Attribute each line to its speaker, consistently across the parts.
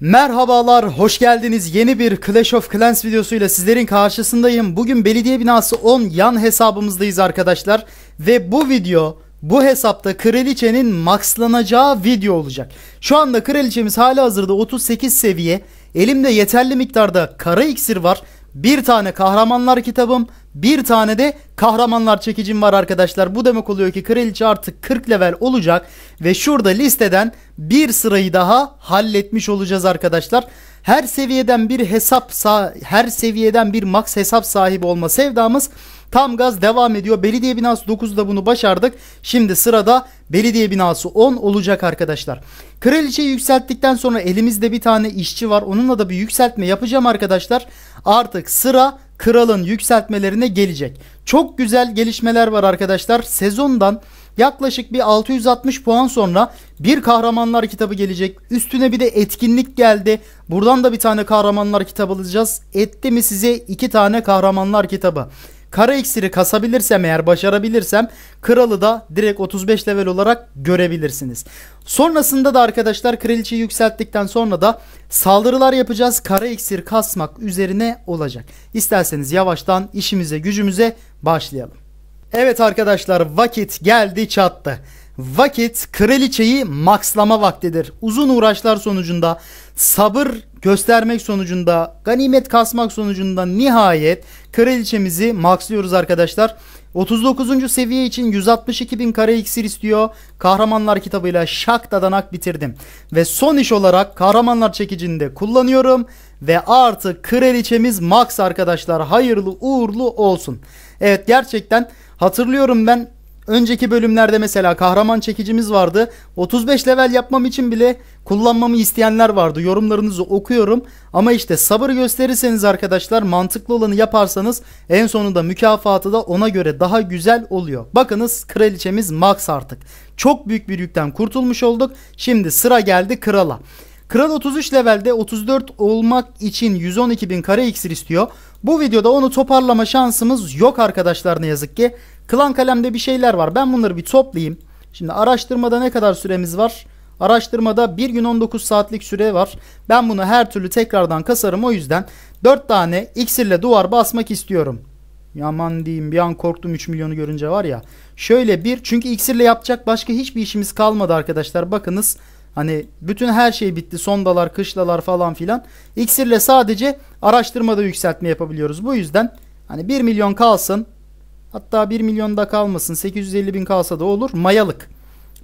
Speaker 1: Merhabalar, hoş geldiniz. Yeni bir Clash of Clans videosuyla sizlerin karşısındayım. Bugün belediye binası 10 yan hesabımızdayız arkadaşlar. Ve bu video bu hesapta kraliçenin maxlanacağı video olacak. Şu anda kraliçemiz hala hazırda 38 seviye. Elimde yeterli miktarda kara iksir var. Bir tane kahramanlar kitabım, bir tane de kahramanlar çekicim var arkadaşlar. Bu demek oluyor ki kraliçe artık 40 level olacak. Ve şurada listeden bir sırayı daha halletmiş olacağız arkadaşlar. Her seviyeden bir hesap, her seviyeden bir max hesap sahibi olma sevdamız tam gaz devam ediyor. Belediye binası 9'da bunu başardık. Şimdi sırada belediye binası 10 olacak arkadaşlar. Kraliçeyi yükselttikten sonra elimizde bir tane işçi var. Onunla da bir yükseltme yapacağım arkadaşlar. Artık sıra kralın yükseltmelerine gelecek. Çok güzel gelişmeler var arkadaşlar. Sezondan yaklaşık bir 660 puan sonra bir kahramanlar kitabı gelecek. Üstüne bir de etkinlik geldi. Buradan da bir tane kahramanlar kitabı alacağız. Etti mi size iki tane kahramanlar kitabı. Kara iksiri kasabilirsem eğer başarabilirsem kralı da direkt 35 level olarak görebilirsiniz. Sonrasında da arkadaşlar kraliçeyi yükselttikten sonra da saldırılar yapacağız. Kara iksir kasmak üzerine olacak. İsterseniz yavaştan işimize gücümüze başlayalım. Evet arkadaşlar vakit geldi çattı. Vakit kraliçeyi makslama vaktidir. Uzun uğraşlar sonucunda sabır göstermek sonucunda, ganimet kasmak sonucunda nihayet kraliçemizi maxlıyoruz arkadaşlar. 39. seviye için 162 bin kare iksir istiyor. Kahramanlar kitabıyla şak dadanak bitirdim. Ve son iş olarak kahramanlar çekicinde kullanıyorum. Ve artık kraliçemiz max arkadaşlar hayırlı uğurlu olsun. Evet gerçekten hatırlıyorum ben Önceki bölümlerde mesela kahraman çekicimiz vardı. 35 level yapmam için bile kullanmamı isteyenler vardı. Yorumlarınızı okuyorum. Ama işte sabır gösterirseniz arkadaşlar mantıklı olanı yaparsanız en sonunda mükafatı da ona göre daha güzel oluyor. Bakınız kraliçemiz Max artık. Çok büyük bir yükten kurtulmuş olduk. Şimdi sıra geldi krala. Kral 33 levelde 34 olmak için 112 bin kare iksir istiyor. Bu videoda onu toparlama şansımız yok arkadaşlar ne yazık ki. Klan kalemde bir şeyler var. Ben bunları bir toplayayım. Şimdi araştırmada ne kadar süremiz var? Araştırmada 1 gün 19 saatlik süre var. Ben bunu her türlü tekrardan kasarım o yüzden 4 tane iksirle duvar basmak istiyorum. Yaman diyeyim bir an korktum 3 milyonu görünce var ya. Şöyle bir çünkü iksirle yapacak başka hiçbir işimiz kalmadı arkadaşlar. Bakınız Hani bütün her şey bitti. Sondalar, kışlalar falan filan. İksirle sadece araştırmada yükseltme yapabiliyoruz. Bu yüzden hani 1 milyon kalsın. Hatta 1 milyon da kalmasın. 850 bin kalsa da olur. Mayalık.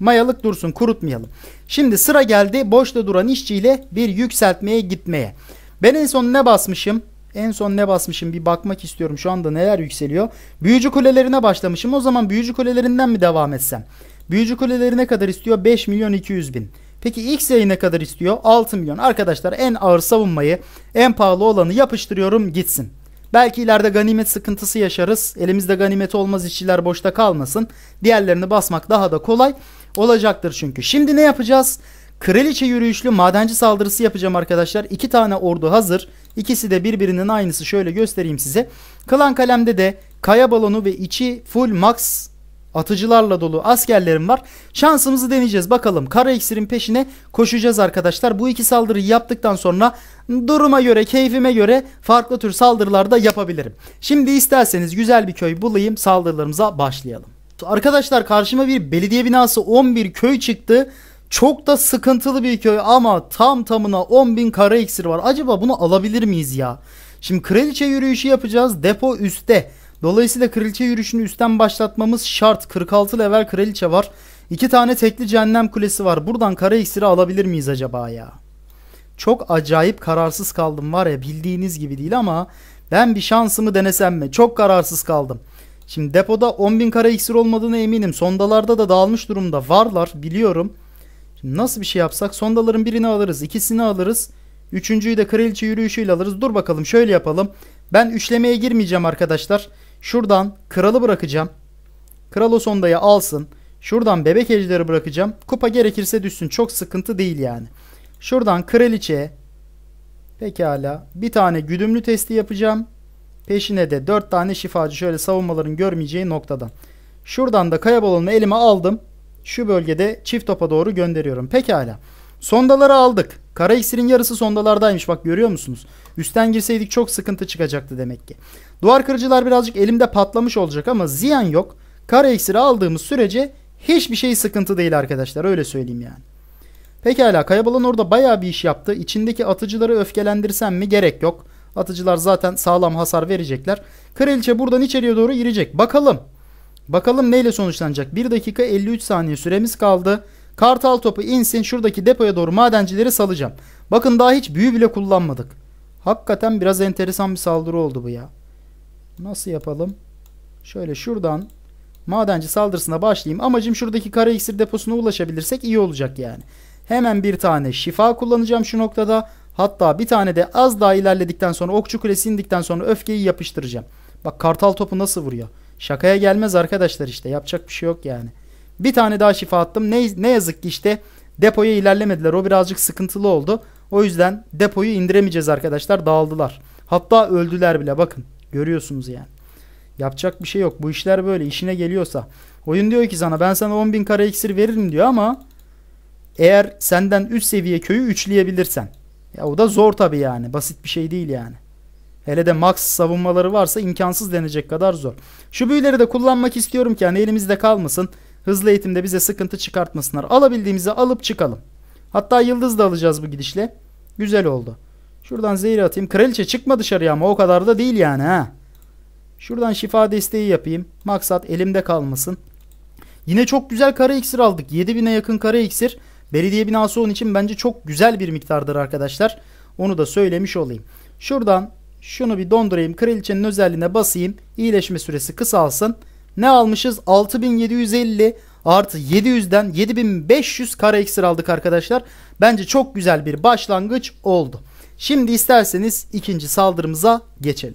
Speaker 1: Mayalık dursun kurutmayalım. Şimdi sıra geldi boşta duran işçiyle bir yükseltmeye gitmeye. Ben en son ne basmışım? En son ne basmışım bir bakmak istiyorum şu anda neler yükseliyor. Büyücü kulelerine başlamışım o zaman büyücü kulelerinden mi devam etsem? Büyücü kulelerine kadar istiyor 5 milyon 200 bin. Peki XY'yi ne kadar istiyor? 6 milyon. Arkadaşlar en ağır savunmayı en pahalı olanı yapıştırıyorum gitsin. Belki ileride ganimet sıkıntısı yaşarız. Elimizde ganimet olmaz işçiler boşta kalmasın. Diğerlerini basmak daha da kolay olacaktır çünkü. Şimdi ne yapacağız? Kraliçe yürüyüşlü madenci saldırısı yapacağım arkadaşlar. İki tane ordu hazır. İkisi de birbirinin aynısı. Şöyle göstereyim size. Klan kalemde de kaya balonu ve içi full max Atıcılarla dolu askerlerim var. Şansımızı deneyeceğiz. Bakalım kara iksirin peşine koşacağız arkadaşlar. Bu iki saldırıyı yaptıktan sonra duruma göre, keyfime göre farklı tür saldırılar da yapabilirim. Şimdi isterseniz güzel bir köy bulayım. Saldırılarımıza başlayalım. Arkadaşlar karşıma bir belediye binası 11 köy çıktı. Çok da sıkıntılı bir köy ama tam tamına 10.000 kara iksir var. Acaba bunu alabilir miyiz ya? Şimdi kraliçe yürüyüşü yapacağız. Depo üstte. Dolayısıyla kraliçe yürüyüşünü üstten başlatmamız şart. 46 level kraliçe var. 2 tane tekli cehennem kulesi var. Buradan kara iksiri alabilir miyiz acaba ya? Çok acayip kararsız kaldım var ya bildiğiniz gibi değil ama ben bir şansımı denesem mi? Çok kararsız kaldım. Şimdi depoda 10.000 kara iksir olmadığına eminim. Sondalarda da dağılmış durumda. Varlar biliyorum. Şimdi nasıl bir şey yapsak? Sondaların birini alırız. ikisini alırız. Üçüncüyü de kraliçe yürüyüşüyle alırız. Dur bakalım şöyle yapalım. Ben üçlemeye girmeyeceğim arkadaşlar. Arkadaşlar. Şuradan kralı bırakacağım. Kral o sondayı alsın. Şuradan bebek ejderi bırakacağım. Kupa gerekirse düşsün. Çok sıkıntı değil yani. Şuradan kraliçe, pekala bir tane güdümlü testi yapacağım. Peşine de 4 tane şifacı şöyle savunmaların görmeyeceği noktadan. Şuradan da kaya balonunu elime aldım. Şu bölgede çift topa doğru gönderiyorum. Pekala. Sondaları aldık. Kara iksirin yarısı sondalardaymış bak görüyor musunuz? Üstten girseydik çok sıkıntı çıkacaktı demek ki. Duvar kırıcılar birazcık elimde patlamış olacak ama ziyan yok. Kara iksiri aldığımız sürece hiçbir şey sıkıntı değil arkadaşlar öyle söyleyeyim yani. Pekala Kayabalan orada baya bir iş yaptı. İçindeki atıcıları öfkelendirsem mi gerek yok. Atıcılar zaten sağlam hasar verecekler. Kraliçe buradan içeriye doğru girecek. Bakalım. Bakalım neyle sonuçlanacak. 1 dakika 53 saniye süremiz kaldı. Kartal topu insin şuradaki depoya doğru madencileri salacağım. Bakın daha hiç büyü bile kullanmadık. Hakikaten biraz enteresan bir saldırı oldu bu ya. Nasıl yapalım? Şöyle şuradan madenci saldırısına başlayayım. Amacım şuradaki kara iksir deposuna ulaşabilirsek iyi olacak yani. Hemen bir tane şifa kullanacağım şu noktada. Hatta bir tane de az daha ilerledikten sonra okçu kulesi indikten sonra öfkeyi yapıştıracağım. Bak kartal topu nasıl vuruyor. Şakaya gelmez arkadaşlar işte yapacak bir şey yok yani. Bir tane daha şifa attım. Ne, ne yazık ki işte depoya ilerlemediler. O birazcık sıkıntılı oldu. O yüzden depoyu indiremeyeceğiz arkadaşlar. Dağıldılar. Hatta öldüler bile bakın. Görüyorsunuz yani. Yapacak bir şey yok. Bu işler böyle işine geliyorsa. Oyun diyor ki sana ben sana 10.000 kara iksir veririm diyor ama eğer senden üst seviye köyü üçleyebilirsen. Ya o da zor tabii yani. Basit bir şey değil yani. Hele de max savunmaları varsa imkansız denecek kadar zor. Şu büyüleri de kullanmak istiyorum ki hani elimizde kalmasın. Hızlı eğitimde bize sıkıntı çıkartmasınlar. Alabildiğimizi alıp çıkalım. Hatta yıldız da alacağız bu gidişle. Güzel oldu. Şuradan zehir atayım. Kraliçe çıkma dışarıya ama o kadar da değil yani ha. Şuradan şifa desteği yapayım. Maksat elimde kalmasın. Yine çok güzel kara iksir aldık. 7000'e yakın kara iksir. Belediye binası onun için bence çok güzel bir miktardır arkadaşlar. Onu da söylemiş olayım. Şuradan şunu bir dondurayım. Kraliçenin özelliğine basayım. İyileşme süresi kısalsın. Ne almışız? 6750 artı 700'den 7500 kare iksir aldık arkadaşlar. Bence çok güzel bir başlangıç oldu. Şimdi isterseniz ikinci saldırımıza geçelim.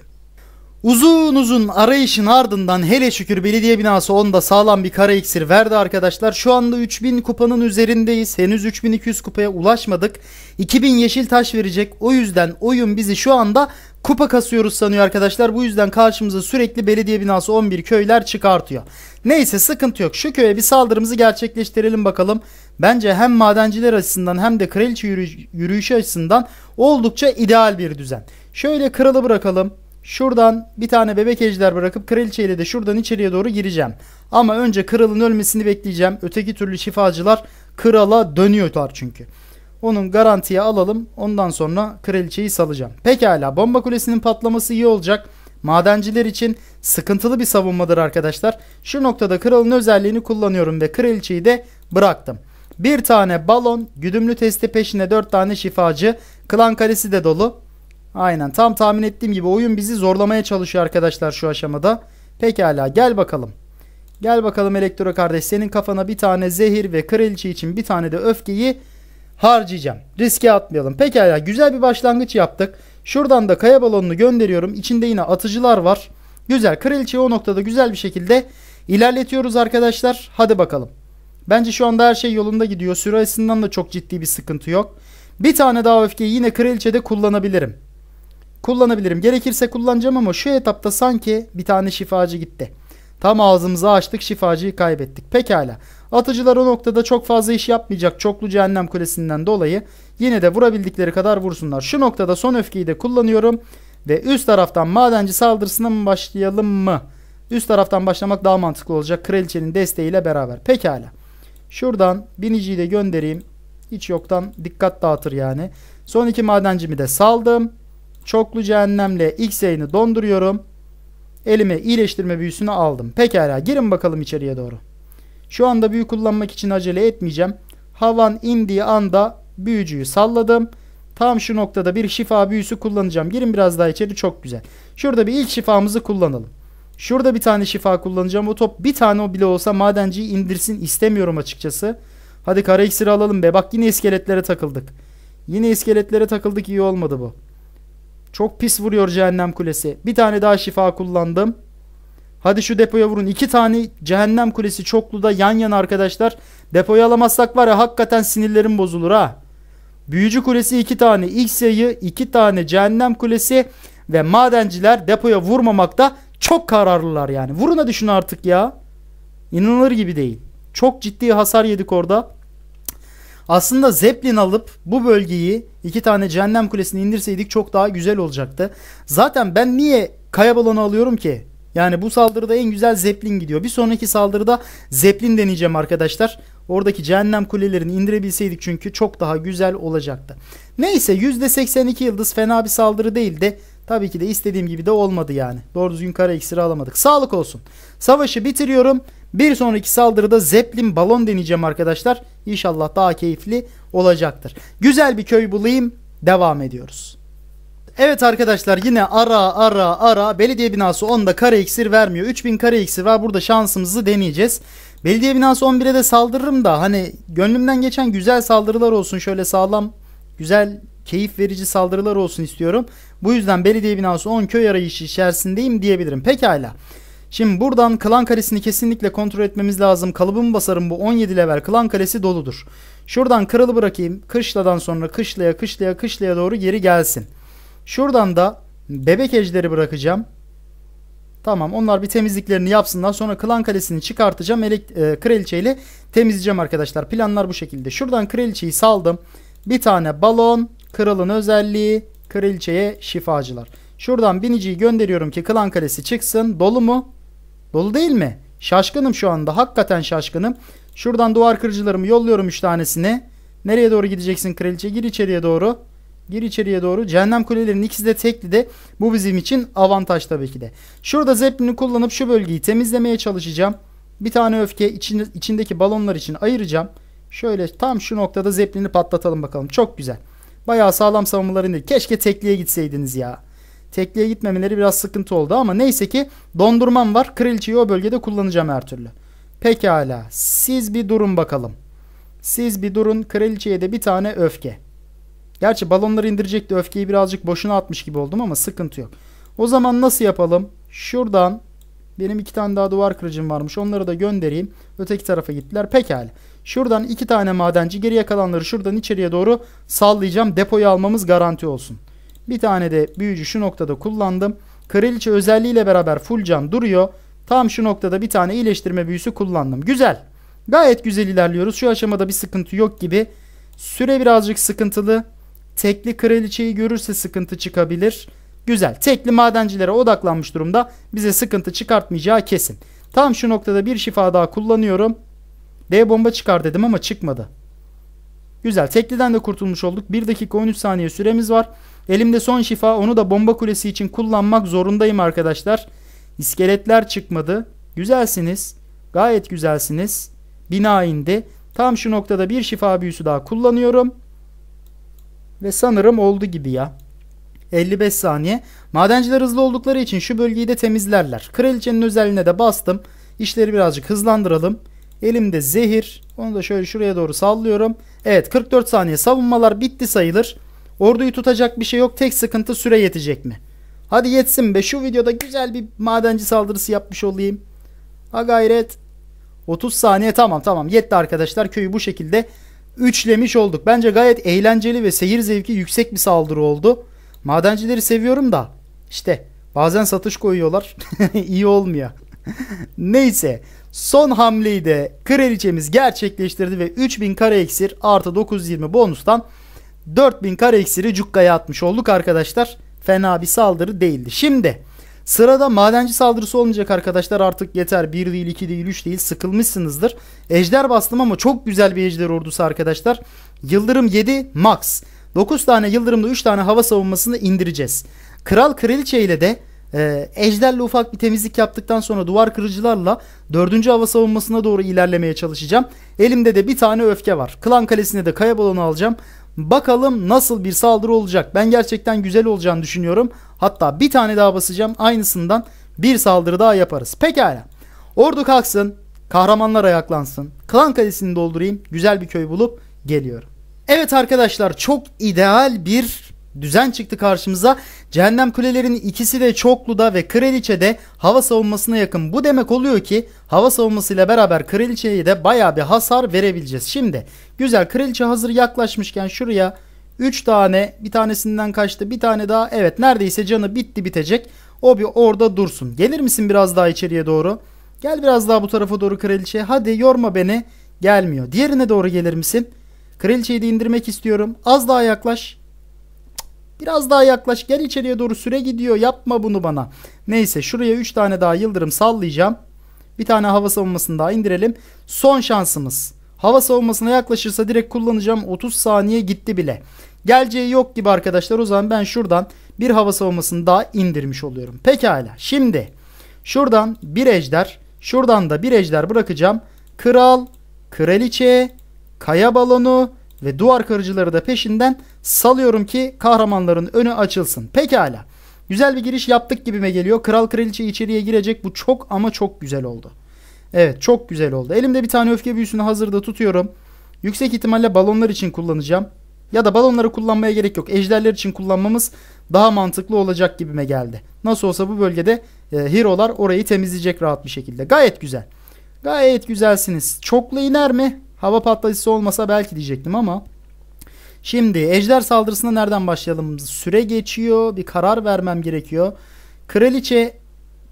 Speaker 1: Uzun uzun arayışın ardından hele şükür belediye binası onda sağlam bir kare iksir verdi arkadaşlar. Şu anda 3000 kupanın üzerindeyiz. Henüz 3200 kupaya ulaşmadık. 2000 yeşil taş verecek. O yüzden oyun bizi şu anda kupa kasıyoruz sanıyor arkadaşlar. Bu yüzden karşımıza sürekli belediye binası 11 köyler çıkartıyor. Neyse sıkıntı yok. Şu köye bir saldırımızı gerçekleştirelim bakalım. Bence hem madenciler açısından hem de kraliçe yürüyüşü açısından oldukça ideal bir düzen. Şöyle kralı bırakalım. Şuradan bir tane bebek ejder bırakıp kraliçeyle de şuradan içeriye doğru gireceğim. Ama önce kralın ölmesini bekleyeceğim. Öteki türlü şifacılar krala dönüyorlar çünkü. Onun garantiye alalım. Ondan sonra kraliçeyi salacağım. Pekala bomba kulesinin patlaması iyi olacak. Madenciler için sıkıntılı bir savunmadır arkadaşlar. Şu noktada kralın özelliğini kullanıyorum ve kraliçeyi de bıraktım. Bir tane balon, güdümlü testi peşine dört tane şifacı, klan kalesi de dolu. Aynen tam tahmin ettiğim gibi oyun bizi zorlamaya çalışıyor arkadaşlar şu aşamada. Pekala gel bakalım. Gel bakalım elektro kardeş senin kafana bir tane zehir ve kraliçe için bir tane de öfkeyi harcayacağım. Riske atmayalım. Pekala güzel bir başlangıç yaptık. Şuradan da kaya balonunu gönderiyorum. İçinde yine atıcılar var. Güzel. Kraliçeyi o noktada güzel bir şekilde ilerletiyoruz arkadaşlar. Hadi bakalım. Bence şu anda her şey yolunda gidiyor. Süresinden de çok ciddi bir sıkıntı yok. Bir tane daha öfkeyi yine kraliçede kullanabilirim. Kullanabilirim. Gerekirse kullanacağım ama şu etapta sanki bir tane şifacı gitti. Tam ağzımızı açtık şifacıyı kaybettik. Pekala. Atıcılar o noktada çok fazla iş yapmayacak çoklu cehennem kulesinden dolayı yine de vurabildikleri kadar vursunlar. Şu noktada son öfkeyi de kullanıyorum ve üst taraftan madenci saldırısına mı başlayalım mı? Üst taraftan başlamak daha mantıklı olacak kraliçenin desteğiyle beraber. Pekala. Şuradan biniciyi de göndereyim. Hiç yoktan dikkat dağıtır yani. Son iki madencimi de saldım. Çoklu cehennemle X yayını donduruyorum. Elime iyileştirme büyüsünü aldım. Pekala girin bakalım içeriye doğru. Şu anda büyü kullanmak için acele etmeyeceğim. Havan indiği anda büyücüyü salladım. Tam şu noktada bir şifa büyüsü kullanacağım. Girin biraz daha içeri çok güzel. Şurada bir ilk şifamızı kullanalım. Şurada bir tane şifa kullanacağım. O top bir tane o bile olsa madenciyi indirsin istemiyorum açıkçası. Hadi kara iksiri alalım be. Bak yine iskeletlere takıldık. Yine iskeletlere takıldık iyi olmadı bu. Çok pis vuruyor cehennem kulesi. Bir tane daha şifa kullandım. Hadi şu depoya vurun. İki tane cehennem kulesi çokluda yan yana arkadaşlar. depoya alamazsak var ya hakikaten sinirlerim bozulur ha. Büyücü kulesi iki tane. X yayı iki tane cehennem kulesi. Ve madenciler depoya vurmamakta çok kararlılar yani. Vurun hadi şunu artık ya. İnanılır gibi değil. Çok ciddi hasar yedik orada. Aslında Zeppelin alıp bu bölgeyi iki tane cehennem kulesini indirseydik çok daha güzel olacaktı. Zaten ben niye kaya balonu alıyorum ki? Yani bu saldırıda en güzel zeplin gidiyor. Bir sonraki saldırıda zeplin deneyeceğim arkadaşlar. Oradaki cehennem kulelerini indirebilseydik çünkü çok daha güzel olacaktı. Neyse %82 yıldız fena bir saldırı değil de tabii ki de istediğim gibi de olmadı yani. Doğru düzgün kara iksiri alamadık. Sağlık olsun. Savaşı bitiriyorum. Bir sonraki saldırıda zeplin balon deneyeceğim arkadaşlar. İnşallah daha keyifli olacaktır. Güzel bir köy bulayım. Devam ediyoruz. Evet arkadaşlar yine ara ara ara belediye binası 10'da kare iksir vermiyor. 3000 kare iksir var burada şansımızı deneyeceğiz. Belediye binası 11'e de saldırırım da hani gönlümden geçen güzel saldırılar olsun şöyle sağlam güzel keyif verici saldırılar olsun istiyorum. Bu yüzden belediye binası 10 köy arayışı içerisindeyim diyebilirim. Pekala. Şimdi buradan klan kalesini kesinlikle kontrol etmemiz lazım. Kalıbımı basarım bu 17 level klan kalesi doludur. Şuradan kralı bırakayım. Kışladan sonra kışlaya kışlaya kışlaya doğru geri gelsin. Şuradan da bebek ejderi bırakacağım. Tamam onlar bir temizliklerini yapsınlar. Sonra klan kalesini çıkartacağım. Elek, e, kraliçeyle temizleyeceğim arkadaşlar. Planlar bu şekilde. Şuradan kraliçeyi saldım. Bir tane balon. Kralın özelliği. Kraliçeye şifacılar. Şuradan biniciyi gönderiyorum ki klan kalesi çıksın. Dolu mu? Dolu değil mi? Şaşkınım şu anda. Hakikaten şaşkınım. Şuradan duvar kırıcılarımı yolluyorum 3 tanesine. Nereye doğru gideceksin kraliçe? Gir içeriye doğru. Gir içeriye doğru. Cehennem kulelerinin ikisi de tekli de bu bizim için avantaj tabii ki de. Şurada zeplini kullanıp şu bölgeyi temizlemeye çalışacağım. Bir tane öfke içindeki balonlar için ayıracağım. Şöyle tam şu noktada zeplini patlatalım bakalım. Çok güzel. Bayağı sağlam savunmaları indi. Keşke tekliye gitseydiniz ya. Tekliye gitmemeleri biraz sıkıntı oldu ama neyse ki dondurmam var. Kraliçeyi o bölgede kullanacağım her türlü. Pekala. Siz bir durun bakalım. Siz bir durun. Kraliçeye de bir tane öfke. Gerçi balonları indirecekti. Öfkeyi birazcık boşuna atmış gibi oldum ama sıkıntı yok. O zaman nasıl yapalım? Şuradan benim iki tane daha duvar kırıcım varmış. Onları da göndereyim. Öteki tarafa gittiler. Pekala. Şuradan iki tane madenci. Geriye kalanları şuradan içeriye doğru sallayacağım. Depoyu almamız garanti olsun. Bir tane de büyücü şu noktada kullandım. Kraliçe özelliğiyle beraber full can duruyor. Tam şu noktada bir tane iyileştirme büyüsü kullandım. Güzel. Gayet güzel ilerliyoruz. Şu aşamada bir sıkıntı yok gibi. Süre birazcık sıkıntılı. Tekli kraliçeyi görürse sıkıntı çıkabilir. Güzel. Tekli madencilere odaklanmış durumda. Bize sıkıntı çıkartmayacağı kesin. Tam şu noktada bir şifa daha kullanıyorum. D bomba çıkar dedim ama çıkmadı. Güzel. Tekliden de kurtulmuş olduk. 1 dakika 13 saniye süremiz var. Elimde son şifa. Onu da bomba kulesi için kullanmak zorundayım arkadaşlar. İskeletler çıkmadı. Güzelsiniz. Gayet güzelsiniz. Bina indi. Tam şu noktada bir şifa büyüsü daha kullanıyorum. Ve sanırım oldu gibi ya. 55 saniye. Madenciler hızlı oldukları için şu bölgeyi de temizlerler. Kraliçenin özelliğine de bastım. İşleri birazcık hızlandıralım. Elimde zehir. Onu da şöyle şuraya doğru sallıyorum. Evet 44 saniye savunmalar bitti sayılır. Orduyu tutacak bir şey yok. Tek sıkıntı süre yetecek mi? Hadi yetsin be. Şu videoda güzel bir madenci saldırısı yapmış olayım. Ha gayret. 30 saniye tamam tamam yetti arkadaşlar. Köyü bu şekilde üçlemiş olduk. Bence gayet eğlenceli ve seyir zevki yüksek bir saldırı oldu. Madencileri seviyorum da işte bazen satış koyuyorlar. İyi olmuyor. Neyse son hamleyi de kraliçemiz gerçekleştirdi ve 3000 kare eksir artı 920 bonustan 4000 kare eksiri cukkaya atmış olduk arkadaşlar. Fena bir saldırı değildi. Şimdi Sırada madenci saldırısı olmayacak arkadaşlar artık yeter. 1 değil 2 değil 3 değil sıkılmışsınızdır. Ejder bastım ama çok güzel bir ejder ordusu arkadaşlar. Yıldırım 7 max. 9 tane yıldırımda 3 tane hava savunmasını indireceğiz. Kral kraliçe ile de e, ejderle ufak bir temizlik yaptıktan sonra duvar kırıcılarla 4. hava savunmasına doğru ilerlemeye çalışacağım. Elimde de bir tane öfke var. Klan kalesine de kaya balonu alacağım. Bakalım nasıl bir saldırı olacak. Ben gerçekten güzel olacağını düşünüyorum. Hatta bir tane daha basacağım. Aynısından bir saldırı daha yaparız. Pekala. Ordu kalksın. Kahramanlar ayaklansın. Klan kalesini doldurayım. Güzel bir köy bulup geliyorum. Evet arkadaşlar çok ideal bir düzen çıktı karşımıza. Cehennem kulelerinin ikisi de Çoklu'da ve Kraliçe'de hava savunmasına yakın. Bu demek oluyor ki hava savunmasıyla beraber Kraliçe'ye de baya bir hasar verebileceğiz. Şimdi güzel Kraliçe hazır yaklaşmışken şuraya 3 tane bir tanesinden kaçtı bir tane daha evet neredeyse canı bitti bitecek. O bir orada dursun. Gelir misin biraz daha içeriye doğru? Gel biraz daha bu tarafa doğru kraliçe. Hadi yorma beni. Gelmiyor. Diğerine doğru gelir misin? Kraliçeyi de indirmek istiyorum. Az daha yaklaş. Biraz daha yaklaş gel içeriye doğru süre gidiyor yapma bunu bana. Neyse şuraya 3 tane daha yıldırım sallayacağım. Bir tane hava savunmasını daha indirelim. Son şansımız. Hava savunmasına yaklaşırsa direkt kullanacağım. 30 saniye gitti bile. Geleceği yok gibi arkadaşlar. O zaman ben şuradan bir hava savunmasını daha indirmiş oluyorum. Pekala. Şimdi şuradan bir ejder. Şuradan da bir ejder bırakacağım. Kral, kraliçe, kaya balonu ve duvar kırıcıları da peşinden salıyorum ki kahramanların önü açılsın. Pekala. Güzel bir giriş yaptık gibime geliyor. Kral kraliçe içeriye girecek. Bu çok ama çok güzel oldu. Evet çok güzel oldu. Elimde bir tane öfke büyüsünü hazırda tutuyorum. Yüksek ihtimalle balonlar için kullanacağım. Ya da balonları kullanmaya gerek yok. Ejderler için kullanmamız daha mantıklı olacak gibime geldi. Nasıl olsa bu bölgede e, hero'lar orayı temizleyecek rahat bir şekilde. Gayet güzel. Gayet güzelsiniz. Çoklu iner mi? Hava patlayıcısı olmasa belki diyecektim ama Şimdi ejder saldırısına nereden başlayalım? Süre geçiyor. Bir karar vermem gerekiyor. Kraliçe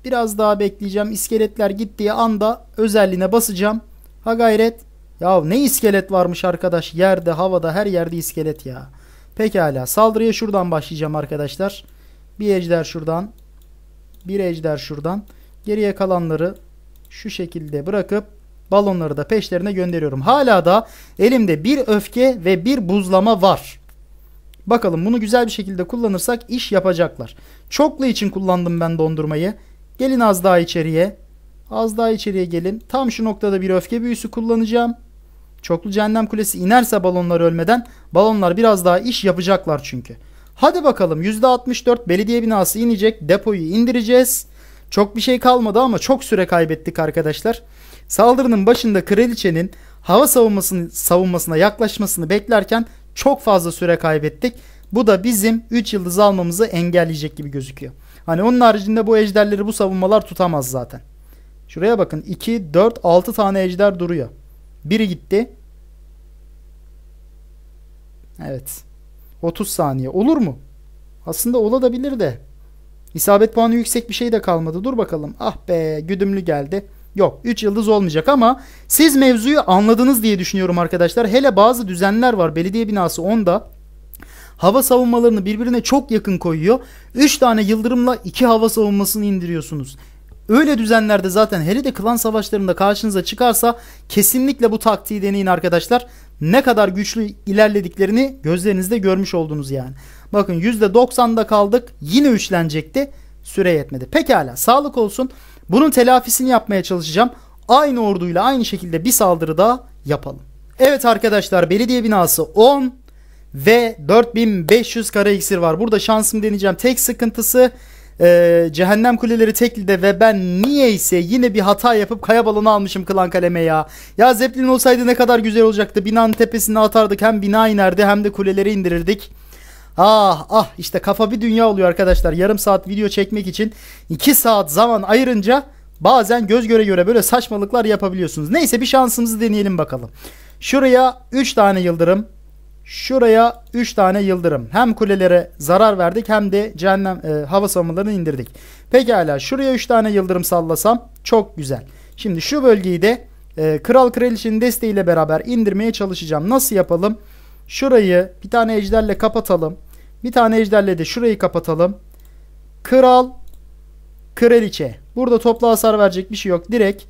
Speaker 1: biraz daha bekleyeceğim. İskeletler gittiği anda özelliğine basacağım. Ha gayret. Ya ne iskelet varmış arkadaş. Yerde, havada, her yerde iskelet ya. Pekala. Saldırıya şuradan başlayacağım arkadaşlar. Bir ejder şuradan. Bir ejder şuradan. Geriye kalanları şu şekilde bırakıp Balonları da peşlerine gönderiyorum. Hala da elimde bir öfke ve bir buzlama var. Bakalım bunu güzel bir şekilde kullanırsak iş yapacaklar. Çoklu için kullandım ben dondurmayı. Gelin az daha içeriye. Az daha içeriye gelin. Tam şu noktada bir öfke büyüsü kullanacağım. Çoklu cehennem kulesi inerse balonlar ölmeden balonlar biraz daha iş yapacaklar çünkü. Hadi bakalım %64 belediye binası inecek. Depoyu indireceğiz. Çok bir şey kalmadı ama çok süre kaybettik arkadaşlar. Saldırının başında kraliçenin hava savunmasını, savunmasına yaklaşmasını beklerken çok fazla süre kaybettik. Bu da bizim 3 yıldız almamızı engelleyecek gibi gözüküyor. Hani onun haricinde bu ejderleri bu savunmalar tutamaz zaten. Şuraya bakın 2, 4, 6 tane ejder duruyor. Biri gitti. Evet. 30 saniye. Olur mu? Aslında olabilir de. İsabet puanı yüksek bir şey de kalmadı. Dur bakalım. Ah be güdümlü geldi. Yok 3 yıldız olmayacak ama siz mevzuyu anladınız diye düşünüyorum arkadaşlar. Hele bazı düzenler var. Belediye binası 10'da hava savunmalarını birbirine çok yakın koyuyor. 3 tane yıldırımla 2 hava savunmasını indiriyorsunuz. Öyle düzenlerde zaten hele de klan savaşlarında karşınıza çıkarsa kesinlikle bu taktiği deneyin arkadaşlar. Ne kadar güçlü ilerlediklerini gözlerinizde görmüş oldunuz yani. Bakın %90'da kaldık yine üçlenecekti süre yetmedi. Pekala sağlık olsun. Bunun telafisini yapmaya çalışacağım. Aynı orduyla aynı şekilde bir saldırı da yapalım. Evet arkadaşlar belediye binası 10 ve 4500 kare iksir var. Burada şansım deneyeceğim. Tek sıkıntısı e, Cehennem Kuleleri Tekli'de ve ben niyeyse yine bir hata yapıp kaya balonu almışım Klan Kaleme ya. Ya Zeplin olsaydı ne kadar güzel olacaktı. Binanın tepesine atardık hem bina inerdi hem de kuleleri indirirdik. Ah ah işte kafa bir dünya oluyor arkadaşlar. Yarım saat video çekmek için 2 saat zaman ayırınca bazen göz göre göre böyle saçmalıklar yapabiliyorsunuz. Neyse bir şansımızı deneyelim bakalım. Şuraya 3 tane yıldırım. Şuraya 3 tane yıldırım. Hem kulelere zarar verdik hem de cehennem e, hava savunmalarını indirdik. Pekala şuraya 3 tane yıldırım sallasam çok güzel. Şimdi şu bölgeyi de e, kral kraliçenin desteğiyle beraber indirmeye çalışacağım. Nasıl yapalım? Şurayı bir tane ejderle kapatalım. Bir tane ejderle de şurayı kapatalım. Kral, kraliçe. Burada toplu hasar verecek bir şey yok. Direkt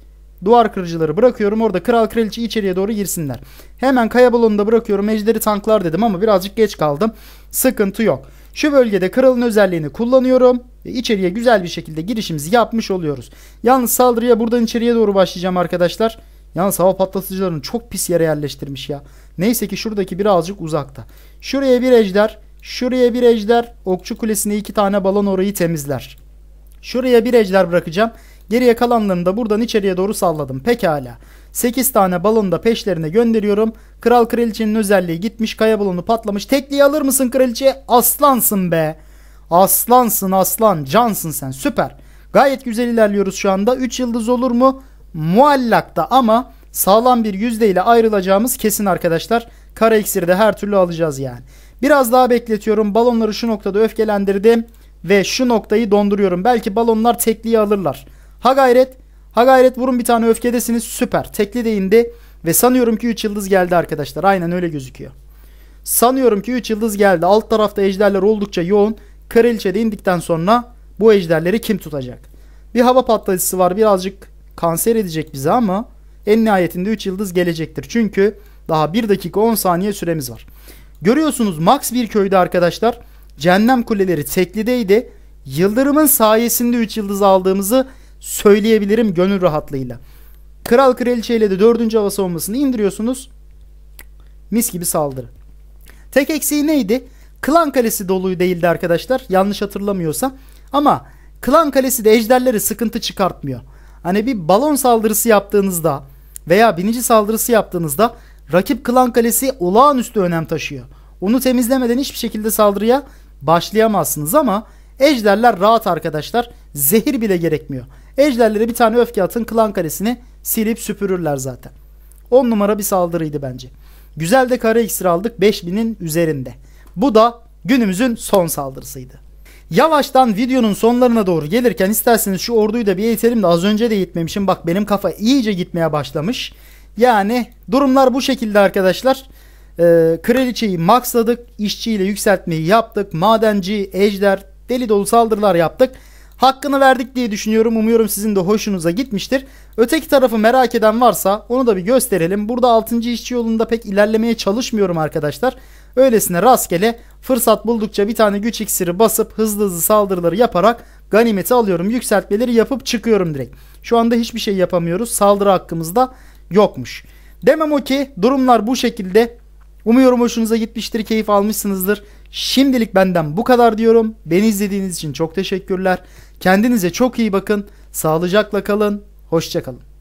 Speaker 1: duvar kırıcıları bırakıyorum. Orada kral kraliçe içeriye doğru girsinler. Hemen kaya balonunu da bırakıyorum. Ejderi tanklar dedim ama birazcık geç kaldım. Sıkıntı yok. Şu bölgede kralın özelliğini kullanıyorum. Ve içeriye güzel bir şekilde girişimizi yapmış oluyoruz. Yalnız saldırıya buradan içeriye doğru başlayacağım arkadaşlar. Yalnız hava patlatıcılarını çok pis yere yerleştirmiş ya. Neyse ki şuradaki birazcık uzakta. Şuraya bir ejder. Şuraya bir ejder. Okçu kulesine iki tane balon orayı temizler. Şuraya bir ejder bırakacağım. Geriye kalanlarını da buradan içeriye doğru salladım. Pekala. 8 tane balonu da peşlerine gönderiyorum. Kral kraliçenin özelliği gitmiş. Kaya balonu patlamış. Tekliği alır mısın kraliçe? Aslansın be. Aslansın aslan. Cansın sen. Süper. Gayet güzel ilerliyoruz şu anda. 3 yıldız olur mu? Muallakta ama sağlam bir yüzdeyle ayrılacağımız kesin arkadaşlar. Kara iksiri de her türlü alacağız yani. Biraz daha bekletiyorum. Balonları şu noktada öfkelendirdim. Ve şu noktayı donduruyorum. Belki balonlar tekliği alırlar. Ha gayret. Ha gayret vurun bir tane öfkedesiniz. Süper. Tekli de indi. Ve sanıyorum ki 3 yıldız geldi arkadaşlar. Aynen öyle gözüküyor. Sanıyorum ki 3 yıldız geldi. Alt tarafta ejderler oldukça yoğun. Kraliçe de indikten sonra bu ejderleri kim tutacak? Bir hava patlayıcısı var. Birazcık kanser edecek bize ama en nihayetinde 3 yıldız gelecektir. Çünkü daha 1 dakika 10 saniye süremiz var. Görüyorsunuz max bir köyde arkadaşlar cehennem kuleleri teklideydi. Yıldırım'ın sayesinde 3 yıldız aldığımızı söyleyebilirim gönül rahatlığıyla. Kral kraliçeyle de 4. hava savunmasını indiriyorsunuz. Mis gibi saldırı. Tek eksiği neydi? Klan kalesi dolu değildi arkadaşlar. Yanlış hatırlamıyorsam. Ama klan kalesi de ejderleri sıkıntı çıkartmıyor. Hani bir balon saldırısı yaptığınızda veya binici saldırısı yaptığınızda Rakip klan kalesi olağanüstü önem taşıyor. Onu temizlemeden hiçbir şekilde saldırıya başlayamazsınız ama ejderler rahat arkadaşlar. Zehir bile gerekmiyor. Ejderlere bir tane öfke atın klan kalesini silip süpürürler zaten. 10 numara bir saldırıydı bence. Güzel de kara iksir aldık 5000'in üzerinde. Bu da günümüzün son saldırısıydı. Yavaştan videonun sonlarına doğru gelirken isterseniz şu orduyu da bir eğitelim de az önce de gitmemişim. Bak benim kafa iyice gitmeye başlamış. Yani durumlar bu şekilde arkadaşlar. E, kraliçeyi maxladık. işçiyle yükseltmeyi yaptık. Madenci, ejder, deli dolu saldırılar yaptık. Hakkını verdik diye düşünüyorum. Umuyorum sizin de hoşunuza gitmiştir. Öteki tarafı merak eden varsa onu da bir gösterelim. Burada 6. işçi yolunda pek ilerlemeye çalışmıyorum arkadaşlar. Öylesine rastgele fırsat buldukça bir tane güç iksiri basıp hızlı hızlı saldırıları yaparak ganimeti alıyorum. Yükseltmeleri yapıp çıkıyorum direkt. Şu anda hiçbir şey yapamıyoruz. Saldırı hakkımızda yokmuş. Demem o ki durumlar bu şekilde. Umuyorum hoşunuza gitmiştir, keyif almışsınızdır. Şimdilik benden bu kadar diyorum. Beni izlediğiniz için çok teşekkürler. Kendinize çok iyi bakın. Sağlıcakla kalın. Hoşçakalın.